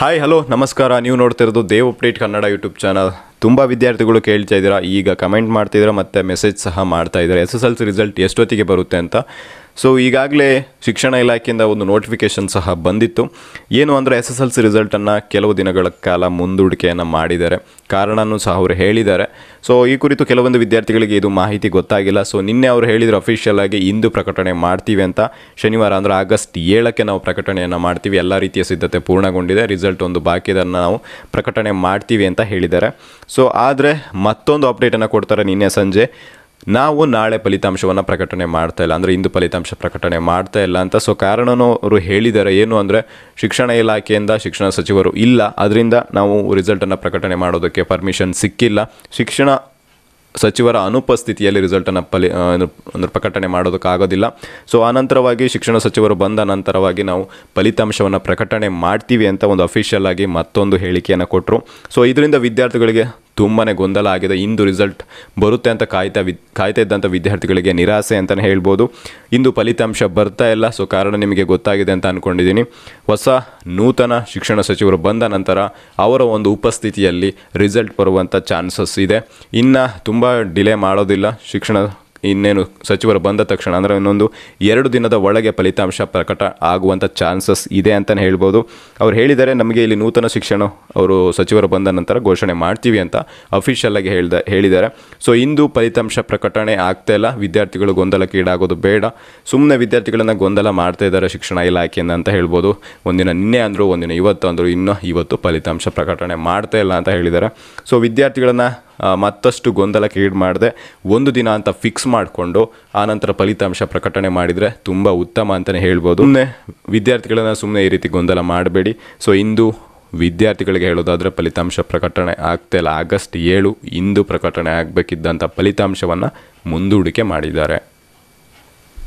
hi hello ನಮಸ್ಕಾರ ನೀವು ನೋಡ್ತಿರೋದು Dev update Kannada YouTube channel ತುಂಬ ವಿದ್ಯಾರ್ಥಿಗಳು ಕೇಳ್ತಾ ಇದ್ದೀರಾ ಈಗ ಕಮೆಂಟ್ ಮಾಡ್ತಿದ್ದೀರಾ ಮತ್ತು ಮೆಸೇಜ್ ಸಹ ಮಾಡ್ತಾ ಇದ್ದಾರೆ S S L C result ಎಷ್ಟೊತ್ತಿಗೆ ಬರುತ್ತೆ ಅಂತ ಸೊ ಈಗಾಗಲೇ ಶಿಕ್ಷಣ ಇಲಾಖೆಯಿಂದ ಒಂದು ನೋಟಿಫಿಕೇಷನ್ ಸಹ ಬಂದಿತ್ತು ಏನು ಅಂದರೆ ಎಸ್ ಎಸ್ ಎಲ್ ಸಿ ರಿಸಲ್ಟನ್ನು ಕೆಲವು ದಿನಗಳ ಕಾಲ ಮುಂದೂಡಿಕೆಯನ್ನು ಮಾಡಿದ್ದಾರೆ ಕಾರಣನೂ ಸಹ ಅವರು ಹೇಳಿದ್ದಾರೆ ಸೊ ಈ ಕುರಿತು ಕೆಲವೊಂದು ವಿದ್ಯಾರ್ಥಿಗಳಿಗೆ ಇದು ಮಾಹಿತಿ ಗೊತ್ತಾಗಿಲ್ಲ ಸೊ ನಿನ್ನೆ ಅವರು ಹೇಳಿದರೆ ಅಫಿಷಿಯಲ್ ಆಗಿ ಇಂದು ಪ್ರಕಟಣೆ ಮಾಡ್ತೀವಿ ಅಂತ ಶನಿವಾರ ಅಂದರೆ ಆಗಸ್ಟ್ ಏಳಕ್ಕೆ ನಾವು ಪ್ರಕಟಣೆಯನ್ನು ಮಾಡ್ತೀವಿ ಎಲ್ಲ ರೀತಿಯ ಸಿದ್ಧತೆ ಪೂರ್ಣಗೊಂಡಿದೆ ರಿಸಲ್ಟ್ ಒಂದು ಬಾಕಿ ಇದನ್ನು ನಾವು ಪ್ರಕಟಣೆ ಮಾಡ್ತೀವಿ ಅಂತ ಹೇಳಿದ್ದಾರೆ ಸೊ ಆದರೆ ಮತ್ತೊಂದು ಅಪ್ಡೇಟನ್ನು ಕೊಡ್ತಾರೆ ನಿನ್ನೆ ಸಂಜೆ ನಾವು ನಾಳೆ ಫಲಿತಾಂಶವನ್ನು ಪ್ರಕಟಣೆ ಮಾಡ್ತಾ ಇಲ್ಲ ಅಂದರೆ ಇಂದು ಫಲಿತಾಂಶ ಪ್ರಕಟಣೆ ಮಾಡ್ತಾ ಇಲ್ಲ ಅಂತ ಸೊ ಕಾರಣನೂ ಅವರು ಹೇಳಿದ್ದಾರೆ ಏನು ಅಂದರೆ ಶಿಕ್ಷಣ ಇಲಾಖೆಯಿಂದ ಶಿಕ್ಷಣ ಸಚಿವರು ಇಲ್ಲ ಅದರಿಂದ ನಾವು ರಿಸಲ್ಟನ್ನು ಪ್ರಕಟಣೆ ಮಾಡೋದಕ್ಕೆ ಪರ್ಮಿಷನ್ ಸಿಕ್ಕಿಲ್ಲ ಶಿಕ್ಷಣ ಸಚಿವರ ಅನುಪಸ್ಥಿತಿಯಲ್ಲಿ ರಿಸಲ್ಟನ್ನು ಫಲಿ ಅಂದರೆ ಪ್ರಕಟಣೆ ಮಾಡೋದಕ್ಕಾಗೋದಿಲ್ಲ ಸೊ ಆನಂತರವಾಗಿ ಶಿಕ್ಷಣ ಸಚಿವರು ಬಂದ ನಂತರವಾಗಿ ನಾವು ಫಲಿತಾಂಶವನ್ನು ಪ್ರಕಟಣೆ ಮಾಡ್ತೀವಿ ಅಂತ ಒಂದು ಅಫಿಷಿಯಲ್ ಆಗಿ ಮತ್ತೊಂದು ಹೇಳಿಕೆಯನ್ನು ಕೊಟ್ಟರು ಸೊ ಇದರಿಂದ ವಿದ್ಯಾರ್ಥಿಗಳಿಗೆ ತುಂಬಾ ಗೊಂದಲ ಆಗಿದೆ ಇಂದು ರಿಸಲ್ಟ್ ಬರುತ್ತೆ ಅಂತ ಕಾಯ್ತಾ ವಿ ಕಾಯ್ತಾ ಇದ್ದಂಥ ವಿದ್ಯಾರ್ಥಿಗಳಿಗೆ ನಿರಾಸೆ ಅಂತಲೇ ಹೇಳ್ಬೋದು ಇಂದು ಫಲಿತಾಂಶ ಬರ್ತಾ ಇಲ್ಲ ಸೊ ಕಾರಣ ನಿಮಗೆ ಗೊತ್ತಾಗಿದೆ ಅಂತ ಅಂದ್ಕೊಂಡಿದ್ದೀನಿ ಹೊಸ ನೂತನ ಶಿಕ್ಷಣ ಸಚಿವರು ಬಂದ ನಂತರ ಅವರ ಒಂದು ಉಪಸ್ಥಿತಿಯಲ್ಲಿ ರಿಸಲ್ಟ್ ಬರುವಂಥ ಚಾನ್ಸಸ್ ಇದೆ ಇನ್ನು ತುಂಬ ಡಿಲೇ ಮಾಡೋದಿಲ್ಲ ಶಿಕ್ಷಣ ಇನ್ನೇನು ಸಚಿವರು ಬಂದ ತಕ್ಷಣ ಅಂದರೆ ಇನ್ನೊಂದು ಎರಡು ದಿನದ ಒಳಗೆ ಫಲಿತಾಂಶ ಪ್ರಕಟ ಆಗುವಂಥ ಚಾನ್ಸಸ್ ಇದೆ ಅಂತಲೇ ಹೇಳ್ಬೋದು ಅವ್ರು ಹೇಳಿದರೆ ನಮಗೆ ಇಲ್ಲಿ ನೂತನ ಶಿಕ್ಷಣ ಅವರು ಸಚಿವರು ಬಂದ ನಂತರ ಘೋಷಣೆ ಮಾಡ್ತೀವಿ ಅಂತ ಅಫಿಷಿಯಲ್ಲಾಗಿ ಹೇಳ್ದ ಹೇಳಿದ್ದಾರೆ ಸೊ ಇಂದು ಫಲಿತಾಂಶ ಪ್ರಕಟಣೆ ಆಗ್ತಾ ಇಲ್ಲ ವಿದ್ಯಾರ್ಥಿಗಳು ಗೊಂದಲಕ್ಕೆ ಈಡಾಗೋದು ಬೇಡ ಸುಮ್ಮನೆ ವಿದ್ಯಾರ್ಥಿಗಳನ್ನು ಗೊಂದಲ ಮಾಡ್ತಾ ಇದ್ದಾರೆ ಶಿಕ್ಷಣ ಇಲಾಖೆಯಿಂದ ಅಂತ ಹೇಳ್ಬೋದು ಒಂದಿನ ನಿನ್ನೆ ಅಂದರು ಒಂದಿನ ಇವತ್ತು ಅಂದರು ಇನ್ನೂ ಇವತ್ತು ಫಲಿತಾಂಶ ಪ್ರಕಟಣೆ ಮಾಡ್ತಾ ಇಲ್ಲ ಅಂತ ಹೇಳಿದ್ದಾರೆ ಸೊ ವಿದ್ಯಾರ್ಥಿಗಳನ್ನು ಮತ್ತಷ್ಟು ಗೊಂದಲಕ್ಕೆ ಈಡ್ ಮಾಡಿದೆ ಒಂದು ದಿನ ಅಂತ ಫಿಕ್ಸ್ ಮಾಡಿಕೊಂಡು ಆನಂತರ ಫಲಿತಾಂಶ ಪ್ರಕಟಣೆ ಮಾಡಿದರೆ ತುಂಬ ಉತ್ತಮ ಅಂತಲೇ ಹೇಳ್ಬೋದು ಸುಮ್ಮನೆ ವಿದ್ಯಾರ್ಥಿಗಳನ್ನು ಸುಮ್ಮನೆ ಈ ರೀತಿ ಗೊಂದಲ ಮಾಡಬೇಡಿ ಸೊ ಇಂದು ವಿದ್ಯಾರ್ಥಿಗಳಿಗೆ ಹೇಳೋದಾದರೆ ಫಲಿತಾಂಶ ಪ್ರಕಟಣೆ ಆಗ್ತಾ ಇಲ್ಲ ಆಗಸ್ಟ್ ಏಳು ಇಂದು ಪ್ರಕಟಣೆ ಆಗಬೇಕಿದ್ದಂಥ ಫಲಿತಾಂಶವನ್ನು ಮುಂದೂಡಿಕೆ ಮಾಡಿದ್ದಾರೆ